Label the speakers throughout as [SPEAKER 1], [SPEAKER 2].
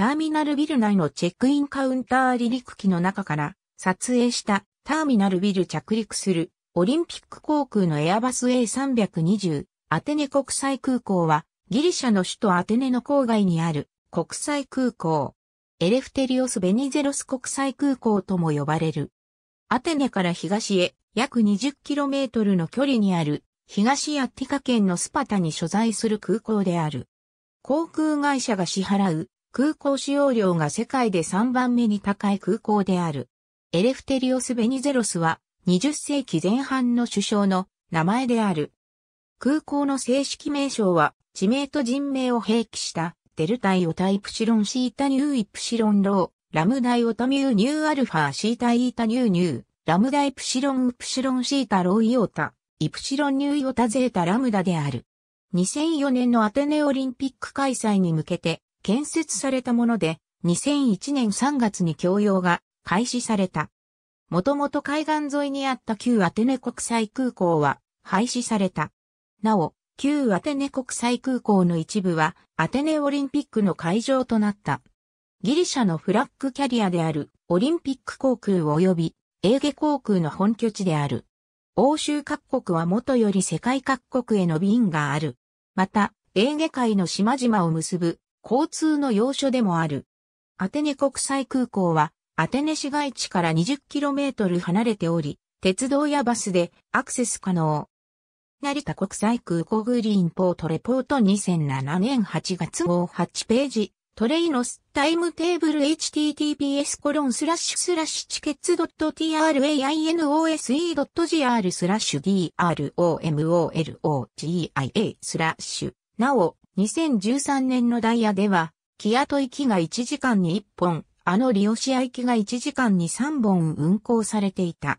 [SPEAKER 1] ターミナルビル内のチェックインカウンター離陸機の中から撮影したターミナルビル着陸するオリンピック航空のエアバス A320 アテネ国際空港はギリシャの首都アテネの郊外にある国際空港。エレフテリオス・ベニゼロス国際空港とも呼ばれる。アテネから東へ約 20km の距離にある東アッティカ県のスパタに所在する空港である。航空会社が支払う空港使用量が世界で3番目に高い空港である。エレフテリオス・ベニゼロスは20世紀前半の首相の名前である。空港の正式名称は地名と人名を併記したデルタイオタイプシロンシータニューイプシロンロー、ラムダイオタミューニューアルファシータイータニューニュー、ラムダイプシロンウプシロンシータローイオタ、イプシロンニューイオタゼータラムダである。2004年のアテネオリンピック開催に向けて建設されたもので、2001年3月に供用が開始された。もともと海岸沿いにあった旧アテネ国際空港は廃止された。なお、旧アテネ国際空港の一部はアテネオリンピックの会場となった。ギリシャのフラッグキャリアであるオリンピック航空及びエーゲ航空の本拠地である。欧州各国はもとより世界各国への便がある。また、エーゲ海の島々を結ぶ交通の要所でもある。アテネ国際空港は、アテネ市街地から 20km 離れており、鉄道やバスでアクセス可能。成田国際空港グリーンポートレポート2007年8月号8ページ、トレイノスタイムテーブル https コロンスラッシュスラッシュチケッツ .trainose.gr スラッシュ dromologia スラッシュなお、2013年のダイヤでは、キアト行きが1時間に1本、あのリオシア行きが1時間に3本運行されていた。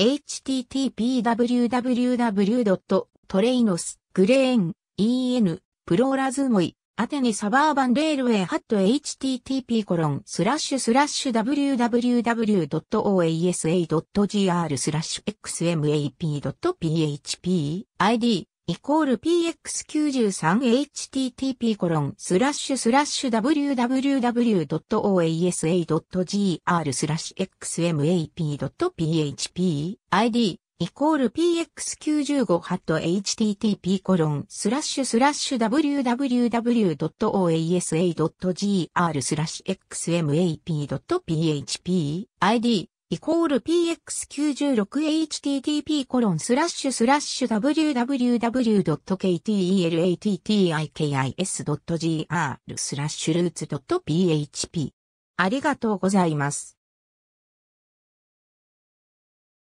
[SPEAKER 1] http://www.trainos-gren-en プ l ーラズモイアテネサバーバンレールウェイハット http コロンスラッシュスラッシュ www.oasa.gr スラッシュ xmap.php id イコール px93http コロンスラッシュスラッシュ www.oasa.gr スラッシュ xmap.php id イコール px95 ハ http コロンスラッシュスラッシュ www.oasa.gr スラッシュ xmap.php id イコール px96http コロンスラッシュスラッシュ www.ktelAttikis.gr スラッシュルーツ .php ありがとうございます。